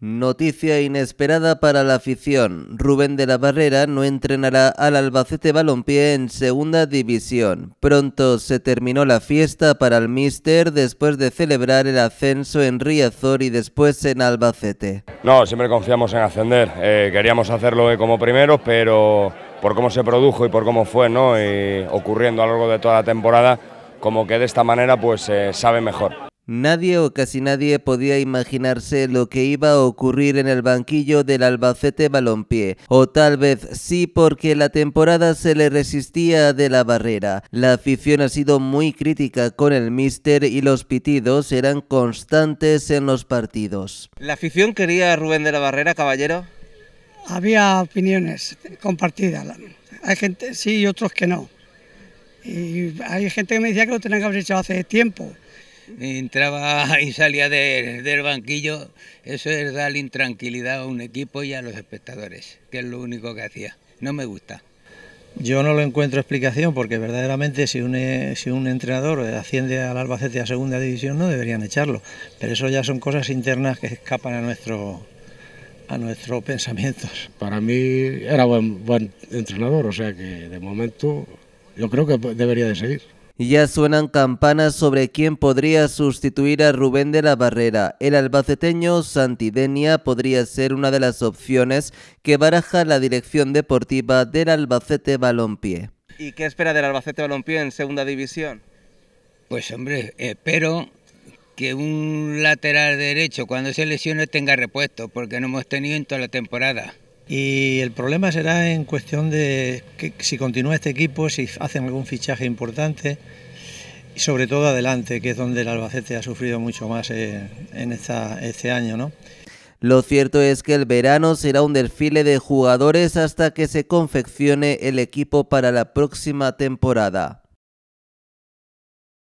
Noticia inesperada para la afición. Rubén de la Barrera no entrenará al Albacete Balompié en Segunda División. Pronto se terminó la fiesta para el míster después de celebrar el ascenso en Riazor y después en Albacete. No, siempre confiamos en ascender. Eh, queríamos hacerlo como primero, pero por cómo se produjo y por cómo fue, ¿no? ocurriendo a lo largo de toda la temporada, como que de esta manera pues sabe mejor. Nadie o casi nadie podía imaginarse lo que iba a ocurrir en el banquillo del Albacete Balompié, o tal vez sí porque la temporada se le resistía de la barrera. La afición ha sido muy crítica con el míster y los pitidos eran constantes en los partidos. ¿La afición quería a Rubén de la Barrera, caballero? Había opiniones compartidas. Hay gente sí y otros que no. Y hay gente que me decía que lo tenían que haber hecho hace tiempo entraba y salía del banquillo, eso es darle intranquilidad a un equipo y a los espectadores, que es lo único que hacía. No me gusta. Yo no lo encuentro explicación porque verdaderamente si un, eh, si un entrenador asciende al Albacete a segunda división no deberían echarlo, pero eso ya son cosas internas que escapan a nuestro a nuestros pensamientos. Para mí era buen, buen entrenador, o sea que de momento yo creo que debería de seguir ya suenan campanas sobre quién podría sustituir a Rubén de la Barrera. El albaceteño Santidenia podría ser una de las opciones que baraja la dirección deportiva del Albacete Balompié. ¿Y qué espera del Albacete Balompié en segunda división? Pues hombre, espero que un lateral derecho cuando se lesione tenga repuesto, porque no hemos tenido en toda la temporada. Y el problema será en cuestión de si continúa este equipo, si hacen algún fichaje importante y sobre todo adelante, que es donde el Albacete ha sufrido mucho más en este año. ¿no? Lo cierto es que el verano será un desfile de jugadores hasta que se confeccione el equipo para la próxima temporada.